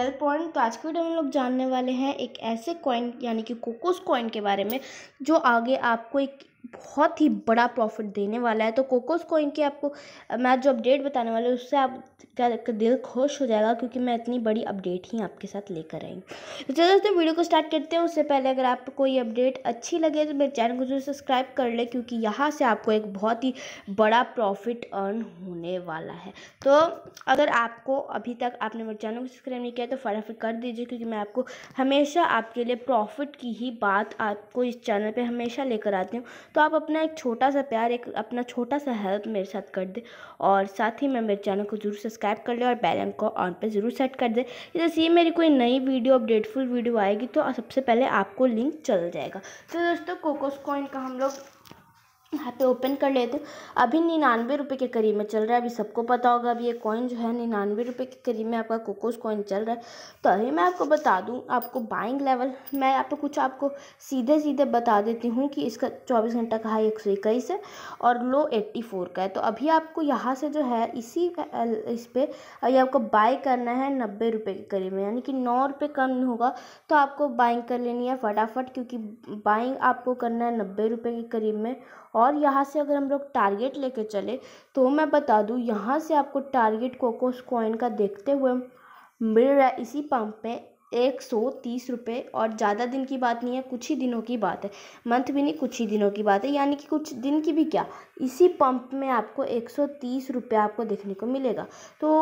twelve point तो आज के वीडियो में लोग जानने वाले हैं एक ऐसे कॉइन यानी कि कोकोस कॉइन के बारे में जो आगे आपको एक बहुत ही बड़ा प्रॉफिट देने वाला है तो कोकोस कोइन की आपको मैं जो अपडेट बताने वाली हूँ उससे आप का दिल खुश हो जाएगा क्योंकि मैं इतनी बड़ी अपडेट ही आपके साथ लेकर आई तो चलो दोस्तों वीडियो को स्टार्ट करते हैं उससे पहले अगर आपको कोई अपडेट अच्छी लगे तो मेरे चैनल को जरूर सब्सक्राइब कर ले क्योंकि यहाँ से आपको एक बहुत ही बड़ा प्रॉफिट अर्न होने वाला है तो अगर आपको अभी तक आपने मेरे चैनल को सब्सक्राइब नहीं किया तो फटाफट कर दीजिए क्योंकि मैं आपको हमेशा आपके लिए प्रॉफिट की ही बात आपको इस चैनल पर हमेशा लेकर आती हूँ तो आप अपना एक छोटा सा प्यार एक अपना छोटा सा हेल्प मेरे साथ कर दें और साथ ही मैं मेरे चैनल को जरूर सब्सक्राइब कर लें और बैलन को ऑन पर ज़रूर सेट कर दें जैसे ही मेरी कोई नई वीडियो अपडेटफुल वीडियो आएगी तो सबसे पहले आपको लिंक चल जाएगा तो दोस्तों कोकोस कॉइन का हम लोग यहाँ पे ओपन कर लेते हैं अभी निन्यानवे रुपये के करीब में चल रहा है अभी सबको पता होगा अभी ये कॉइन जो है निन्यानवे रुपये के करीब में आपका कोकोस कॉइन चल रहा है तो अभी मैं आपको बता दूँ आपको बाइंग लेवल मैं यहाँ पे कुछ आपको सीधे सीधे बता देती हूँ कि इसका चौबीस घंटा का हाई एक सौ इक्कीस है और लो एट्टी फोर का है तो अभी आपको यहाँ से जो है इसी इस पर अभी आपको बाय करना है नब्बे रुपये के करीब में यानी कि नौ रुपये कम होगा तो आपको बाइंग कर लेनी है फटाफट क्योंकि बाइंग आपको करना है नब्बे रुपये के करीब में और यहाँ से अगर हम लोग टारगेट लेके चले तो मैं बता दूँ यहाँ से आपको टारगेट कोकोस कॉइन का देखते हुए मिल रहा है इसी पंप पे एक सौ तीस रुपये और ज़्यादा दिन की बात नहीं है कुछ ही दिनों की बात है मंथ भी नहीं कुछ ही दिनों की बात है यानी कि कुछ दिन की भी क्या इसी पंप में आपको एक सौ तीस रुपये आपको देखने को मिलेगा तो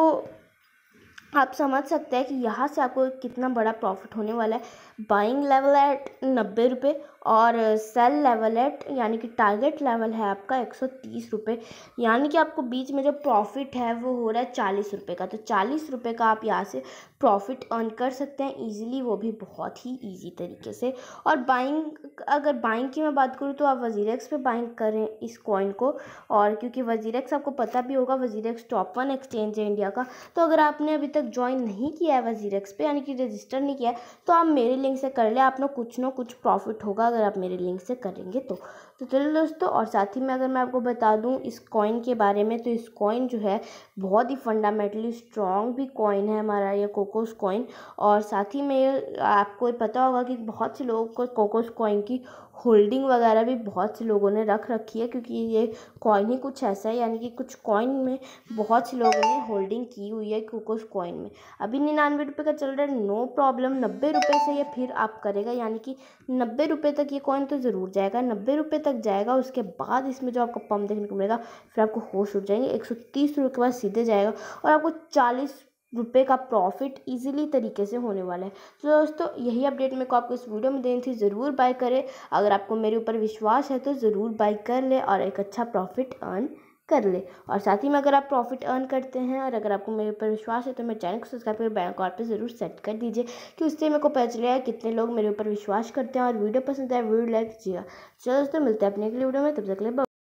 आप समझ सकते हैं कि यहाँ से आपको कितना बड़ा प्रॉफिट होने वाला है बाइंग लेवल एट नब्बे रुपये और सेल लेवल एट यानी कि टारगेट लेवल है आपका एक सौ तीस रुपये यानी कि आपको बीच में जो प्रॉफिट है वो हो रहा है चालीस रुपये का तो चालीस रुपये का आप यहाँ से प्रॉफिट अर्न कर सकते हैं ईजिली वो भी बहुत ही ईजी तरीके से और बाइंग अगर बाइंग की मैं बात करूँ तो आप वज़ीरक्स पे बाइंग करें इस कॉइन को और क्योंकि एक्स आपको पता भी होगा वज़ीरक्स टॉप वन एक्सचेंज है इंडिया का तो अगर आपने अभी तक ज्वाइन नहीं किया है वजीरेक्स पर यानी कि रजिस्टर नहीं किया है तो आप मेरे लिंक से कर लें आप कुछ ना कुछ प्रॉफिट होगा अगर अगर आप मेरे लिंक से करेंगे तो तो चलो दोस्तों और साथ ही मैं अगर मैं आपको बता दूं इस कॉइन के बारे में तो इस कॉइन जो है बहुत ही फंडामेंटली स्ट्रॉन्ग भी कॉइन है हमारा ये कोकोस कॉइन और साथ ही में आपको पता होगा कि बहुत से लोगों को कोकोस कॉइन की होल्डिंग वगैरह भी बहुत से लोगों ने रख रखी है क्योंकि ये कॉइन ही कुछ ऐसा है यानी कि कुछ कॉइन में बहुत से लोगों ने होल्डिंग की हुई है कोकोस कॉइन में अभी निन्यानवे रुपये का चल रहा है नो प्रॉब्लम नब्बे रुपये से ये फिर आप करेगा यानी कि नब्बे रुपये तक ये कॉइन तो ज़रूर जाएगा नब्बे रुपये तक जाएगा उसके बाद इसमें जो आपको पम्प देखने को मिलेगा फिर आपको होश उठ जाएंगे एक सौ तीस रुपये के बाद सीधे जाएगा और आपको चालीस रुपये का प्रॉफिट इजीली तरीके से होने वाला है तो दोस्तों यही अपडेट मेरे को आपको इस वीडियो में देनी थी ज़रूर बाय करें अगर आपको मेरे ऊपर विश्वास है तो ज़रूर बाय कर लें और एक अच्छा प्रॉफिट अर्न कर ले और साथ ही में अगर आप प्रॉफिट अर्न करते हैं और अगर आपको मेरे ऊपर विश्वास है तो मेरे चैनल को सब्सक्राइब कर बैंक और पर ज़रूर सेट कर दीजिए कि उससे मेरे को पता चलेगा कितने लोग मेरे ऊपर विश्वास करते हैं और वीडियो पसंद आए वीडियो लाइक कीजिएगा चलो दोस्तों मिलते हैं अपने अगले वीडियो में तब तक ले